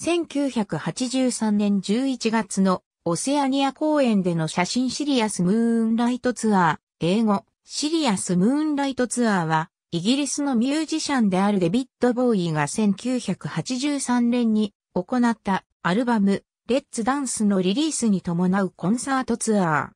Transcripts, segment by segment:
1983年11月のオセアニア公演での写真シリアスムーンライトツアー、英語、シリアスムーンライトツアーは、イギリスのミュージシャンであるデビッド・ボーイが1983年に行ったアルバム、レッツ・ダンスのリリースに伴うコンサートツア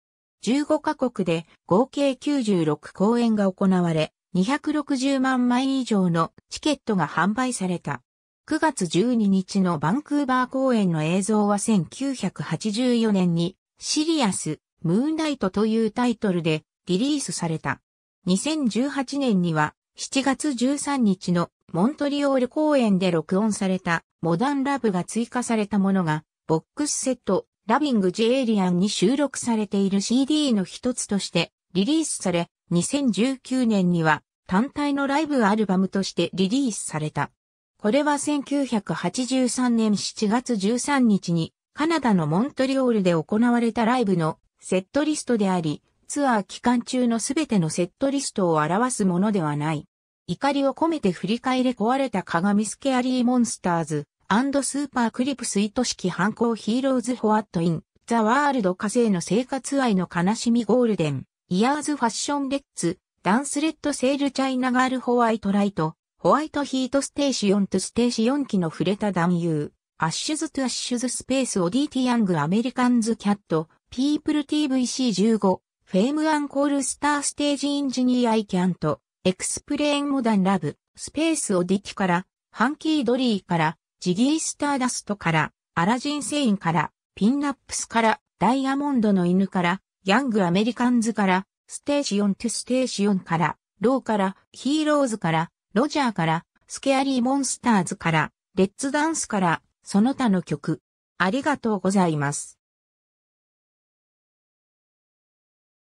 ー。15カ国で合計96公演が行われ、260万枚以上のチケットが販売された。9月12日のバンクーバー公演の映像は1984年にシリアス・ムーンライトというタイトルでリリースされた。2018年には7月13日のモントリオール公演で録音されたモダンラブが追加されたものがボックスセットラビング・ジェエリアンに収録されている CD の一つとしてリリースされ2019年には単体のライブアルバムとしてリリースされた。これは1983年7月13日にカナダのモントリオールで行われたライブのセットリストであり、ツアー期間中のすべてのセットリストを表すものではない。怒りを込めて振り返れ壊れた鏡スケアリーモンスターズスーパークリプスイト式反抗ヒーローズホワットインザワールド火星の生活愛の悲しみゴールデンイヤーズファッションレッツダンスレッドセールチャイナガールホワイトライトホワイトヒートステーションとステーション機の触れた男優、アッシュズとアッシュズスペースオディティヤングアメリカンズキャット、ピープル TVC15、フェームアンコールスターステージインジニアイキャント、エクスプレーンモダンラブ、スペースオディティから、ハンキードリーから、ジギースターダストから、アラジンセインから、ピンナップスから、ダイヤモンドの犬から、ヤングアメリカンズから、ステーショントゥステーションから、ローから、ヒーローズから、ロジャーから、スケアリーモンスターズから、レッツダンスから、その他の曲。ありがとうございます。